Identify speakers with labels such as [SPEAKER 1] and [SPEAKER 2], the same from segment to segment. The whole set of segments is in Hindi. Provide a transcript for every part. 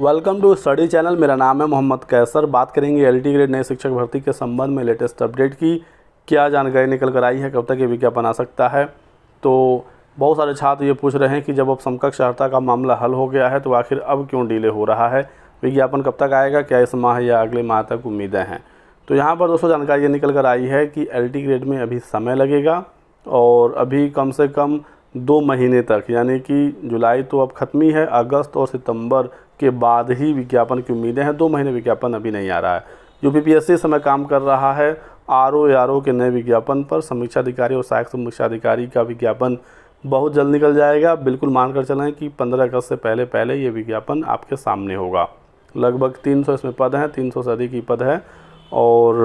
[SPEAKER 1] वेलकम टू स्टडी चैनल मेरा नाम है मोहम्मद कैसर बात करेंगे एल ग्रेड नए शिक्षक भर्ती के संबंध में लेटेस्ट अपडेट की क्या जानकारी निकल कर आई है कब तक ये विज्ञापन आ सकता है तो बहुत सारे छात्र ये पूछ रहे हैं कि जब अब समकक्ष अर्ता का मामला हल हो गया है तो आखिर अब क्यों डिले हो रहा है विज्ञापन कब तक आएगा क्या इस माह या अगले माह तक उम्मीदें हैं तो यहाँ पर दोस्तों जानकारी ये निकल कर आई है कि एल ग्रेड में अभी समय लगेगा और अभी कम से कम दो महीने तक यानी कि जुलाई तो अब ख़त्म ही है अगस्त और सितंबर के बाद ही विज्ञापन की उम्मीदें हैं दो महीने विज्ञापन अभी नहीं आ रहा है जो पी पी एस सी समय काम कर रहा है आर ओ आर ओ के नए विज्ञापन पर समीक्षा अधिकारी और सहायक समीक्षा अधिकारी का विज्ञापन बहुत जल्द निकल जाएगा बिल्कुल मानकर चलें कि 15 अगस्त से पहले पहले ये विज्ञापन आपके सामने होगा लगभग 300 इसमें पद हैं 300 से अधिक ही पद है और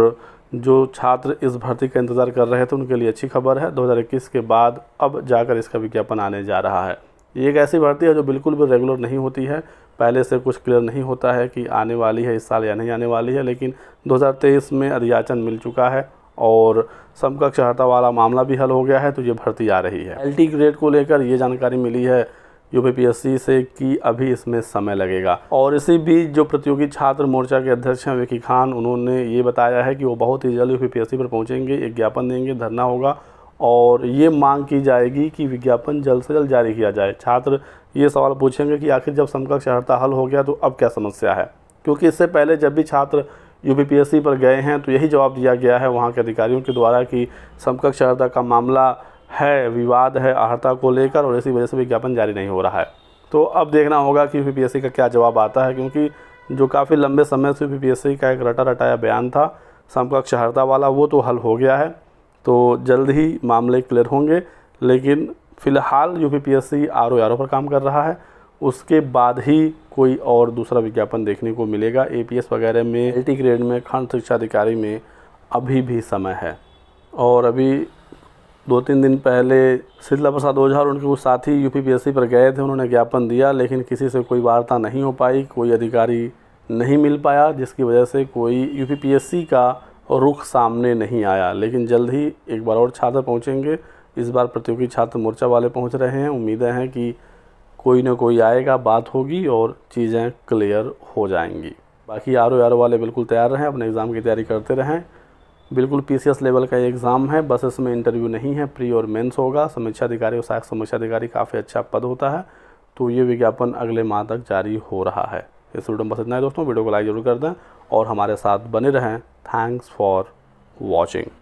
[SPEAKER 1] जो छात्र इस भर्ती का इंतज़ार कर रहे थे उनके लिए अच्छी खबर है 2021 के बाद अब जाकर इसका विज्ञापन आने जा रहा है ये एक ऐसी भर्ती है जो बिल्कुल भी रेगुलर नहीं होती है पहले से कुछ क्लियर नहीं होता है कि आने वाली है इस साल या नहीं आने वाली है लेकिन 2023 में अधियाचन मिल चुका है और समकक्ष हड़ता वाला मामला भी हल हो गया है तो ये भर्ती आ रही है एल ग्रेड को लेकर ये जानकारी मिली है यू से कि अभी इसमें समय लगेगा और इसी बीच जो प्रतियोगी छात्र मोर्चा के अध्यक्ष हैं विकी खान उन्होंने ये बताया है कि वो बहुत ही जल्द यू पर पहुँचेंगे एक ज्ञापन देंगे धरना होगा और ये मांग की जाएगी कि विज्ञापन जल्द से जल्द जारी किया जाए छात्र ये सवाल पूछेंगे कि आखिर जब समकक्ष अर्ता हल हो गया तो अब क्या समस्या है क्योंकि इससे पहले जब भी छात्र यू पर गए हैं तो यही जवाब दिया गया है वहाँ के अधिकारियों के द्वारा कि समकक्ष अर्ता का मामला है विवाद है अहर्ता को लेकर और इसी वजह से विज्ञापन जारी नहीं हो रहा है तो अब देखना होगा कि यू का क्या जवाब आता है क्योंकि जो काफ़ी लंबे समय से यू का एक रटा रटाया बयान था समकक्ष हड़ताल वाला वो तो हल हो गया है तो जल्द ही मामले क्लियर होंगे लेकिन फ़िलहाल U P P S C R O R O पर काम कर रहा है उसके बाद ही कोई और दूसरा विज्ञापन देखने को मिलेगा ए पी एस वगैरह में एल ग्रेड में खंड शिक्षा अधिकारी में अभी भी समय है और अभी दो तीन दिन पहले शीतला प्रसाद ओझा और उनके कुछ साथी U P P S C पर गए थे उन्होंने ज्ञापन दिया लेकिन किसी से कोई वार्ता नहीं हो पाई कोई अधिकारी नहीं मिल पाया जिसकी वजह से कोई U P P S C का रुख सामने नहीं आया लेकिन जल्द ही एक बार और छात्र पहुँचेंगे इस बार प्रतियोगी छात्र मोर्चा वाले पहुँच रहे हैं उम्मीदें हैं कि कोई ना कोई आएगा बात होगी और चीज़ें क्लियर हो जाएंगी बाकी आर ओ आर वाले बिल्कुल तैयार रहें अपने एग्ज़ाम की तैयारी करते रहें बिल्कुल पी लेवल का एग्ज़ाम है बस इसमें इंटरव्यू नहीं है प्री और मेन्स होगा समीक्षा अधिकारी और सहायक समीक्षा अधिकारी काफ़ी अच्छा पद होता है तो ये विज्ञापन अगले माह तक जारी हो रहा है इस वीडियो में बस इतना है दोस्तों वीडियो को लाइक जरूर कर दें और हमारे साथ बने रहें थैंक्स फॉर वॉचिंग